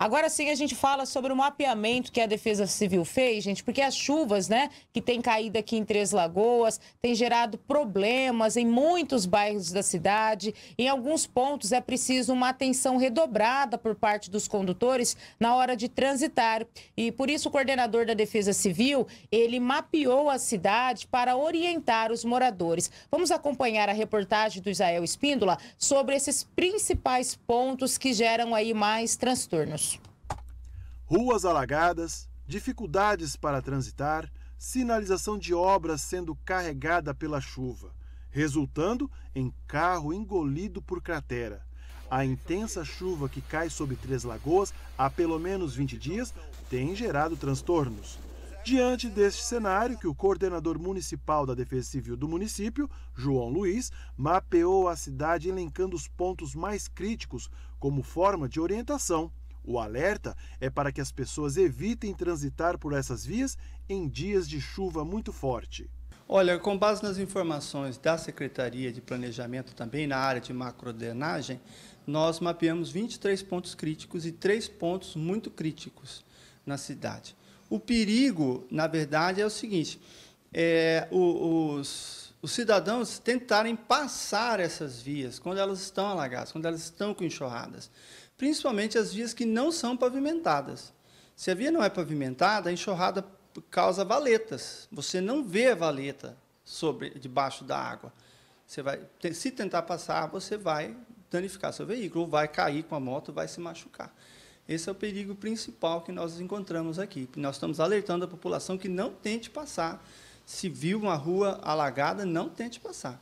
Agora sim a gente fala sobre o mapeamento que a Defesa Civil fez, gente, porque as chuvas, né, que tem caído aqui em Três Lagoas, tem gerado problemas em muitos bairros da cidade. Em alguns pontos é preciso uma atenção redobrada por parte dos condutores na hora de transitar. E por isso o coordenador da Defesa Civil, ele mapeou a cidade para orientar os moradores. Vamos acompanhar a reportagem do Israel Espíndola sobre esses principais pontos que geram aí mais transtornos ruas alagadas, dificuldades para transitar, sinalização de obras sendo carregada pela chuva, resultando em carro engolido por cratera. A intensa chuva que cai sobre Três Lagoas há pelo menos 20 dias tem gerado transtornos. Diante deste cenário, que o coordenador municipal da Defesa Civil do município, João Luiz, mapeou a cidade elencando os pontos mais críticos como forma de orientação o alerta é para que as pessoas evitem transitar por essas vias em dias de chuva muito forte. Olha, com base nas informações da Secretaria de Planejamento também na área de macrodenagem, nós mapeamos 23 pontos críticos e três pontos muito críticos na cidade. O perigo, na verdade, é o seguinte: é, os, os cidadãos tentarem passar essas vias quando elas estão alagadas, quando elas estão com enxurradas, principalmente as vias que não são pavimentadas. Se a via não é pavimentada, a enxurrada causa valetas. Você não vê a valeta sobre debaixo da água. Você vai, se tentar passar, você vai danificar seu veículo, vai cair com a moto, vai se machucar. Esse é o perigo principal que nós encontramos aqui. Nós estamos alertando a população que não tente passar se viu uma rua alagada, não tente passar.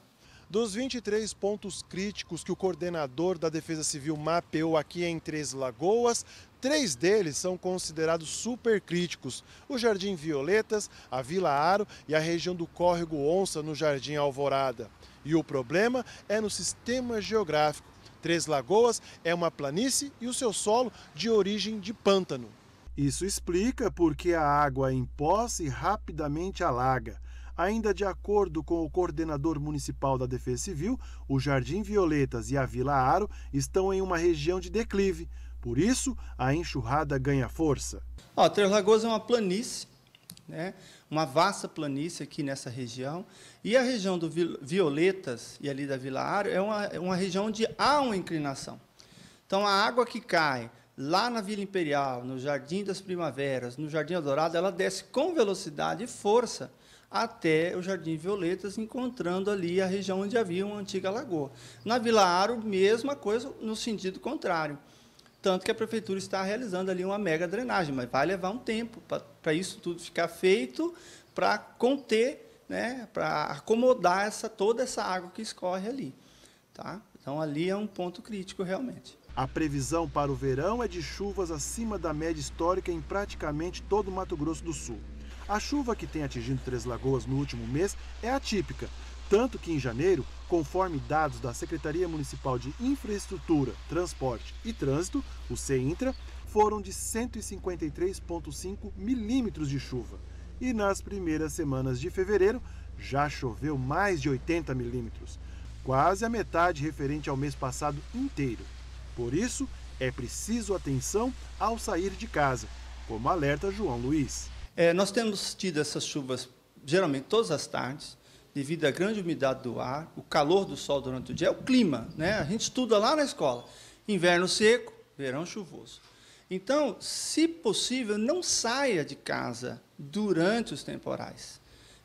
Dos 23 pontos críticos que o coordenador da Defesa Civil mapeou aqui em Três Lagoas, três deles são considerados supercríticos: o Jardim Violetas, a Vila Aro e a região do Córrego Onça, no Jardim Alvorada. E o problema é no sistema geográfico. Três Lagoas é uma planície e o seu solo de origem de pântano. Isso explica porque a água em posse rapidamente alaga. Ainda de acordo com o coordenador municipal da Defesa Civil, o Jardim Violetas e a Vila Aro estão em uma região de declive. Por isso, a enxurrada ganha força. Ó, Três Lagoas é uma planície, né? uma vasta planície aqui nessa região. E a região do Violetas e ali da Vila Aro é uma, é uma região onde há uma inclinação. Então, a água que cai lá na Vila Imperial, no Jardim das Primaveras, no Jardim Adorado, ela desce com velocidade e força até o Jardim Violetas, encontrando ali a região onde havia uma antiga lagoa. Na Vila Aro, mesma coisa no sentido contrário. Tanto que a prefeitura está realizando ali uma mega drenagem, mas vai levar um tempo para isso tudo ficar feito, para conter, né, para acomodar essa, toda essa água que escorre ali. Tá? Então, ali é um ponto crítico realmente. A previsão para o verão é de chuvas acima da média histórica em praticamente todo o Mato Grosso do Sul. A chuva que tem atingido Três Lagoas no último mês é atípica, tanto que em janeiro, conforme dados da Secretaria Municipal de Infraestrutura, Transporte e Trânsito, o CEINTRA, foram de 153,5 milímetros de chuva. E nas primeiras semanas de fevereiro, já choveu mais de 80 milímetros, quase a metade referente ao mês passado inteiro. Por isso, é preciso atenção ao sair de casa, como alerta João Luiz. É, nós temos tido essas chuvas geralmente todas as tardes, devido à grande umidade do ar, o calor do sol durante o dia, é o clima, né? A gente estuda lá na escola. Inverno seco, verão chuvoso. Então, se possível, não saia de casa durante os temporais.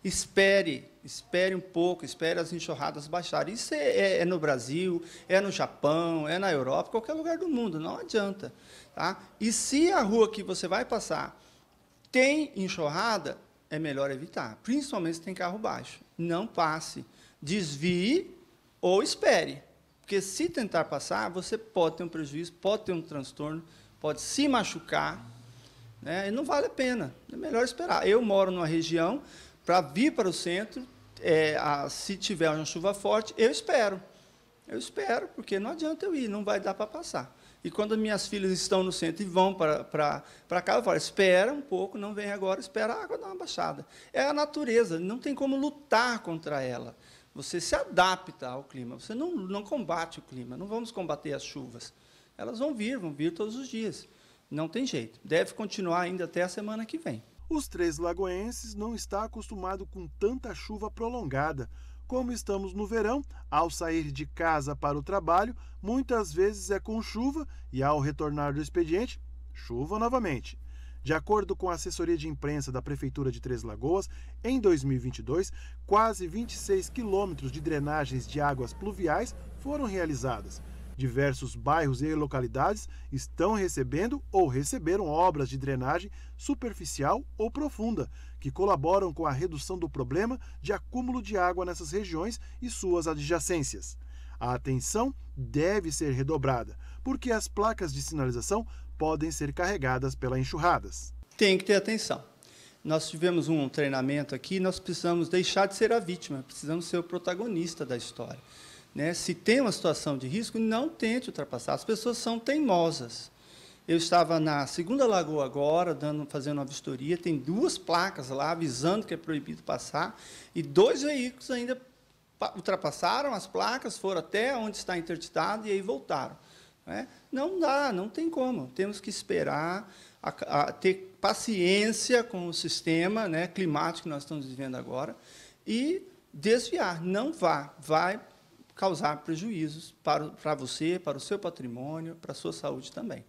Espere, espere um pouco, espere as enxurradas baixarem. Isso é, é, é, no Brasil, é no Japão, é na Europa, qualquer lugar do mundo, não adianta. Tá? E se a rua que você vai passar tem enxurrada, é melhor evitar, principalmente se tem carro baixo. Não passe, desvie ou espere. Porque se tentar passar, você pode ter um prejuízo, pode ter um transtorno, pode se machucar, né? e não vale a pena. É melhor esperar. Eu moro numa região para vir para o centro, é, a, se tiver uma chuva forte, eu espero. Eu espero, porque não adianta eu ir, não vai dar para passar. E quando minhas filhas estão no centro e vão para, para, para cá, eu falo, espera um pouco, não vem agora, espera a água dar uma baixada. É a natureza, não tem como lutar contra ela. Você se adapta ao clima, você não, não combate o clima, não vamos combater as chuvas. Elas vão vir, vão vir todos os dias. Não tem jeito. Deve continuar ainda até a semana que vem. Os três lagoenses não está acostumado com tanta chuva prolongada. Como estamos no verão, ao sair de casa para o trabalho, muitas vezes é com chuva e ao retornar do expediente, chuva novamente. De acordo com a assessoria de imprensa da Prefeitura de Três Lagoas, em 2022, quase 26 quilômetros de drenagens de águas pluviais foram realizadas. Diversos bairros e localidades estão recebendo ou receberam obras de drenagem superficial ou profunda, que colaboram com a redução do problema de acúmulo de água nessas regiões e suas adjacências. A atenção deve ser redobrada, porque as placas de sinalização podem ser carregadas pelas enxurradas. Tem que ter atenção. Nós tivemos um treinamento aqui, nós precisamos deixar de ser a vítima, precisamos ser o protagonista da história. Né? Se tem uma situação de risco, não tente ultrapassar. As pessoas são teimosas. Eu estava na Segunda Lagoa agora, dando, fazendo uma vistoria, tem duas placas lá avisando que é proibido passar, e dois veículos ainda ultrapassaram as placas, foram até onde está interditado e aí voltaram. Né? Não dá, não tem como. Temos que esperar, a, a ter paciência com o sistema né, climático que nós estamos vivendo agora e desviar. Não vá, vai causar prejuízos para, para você, para o seu patrimônio, para a sua saúde também.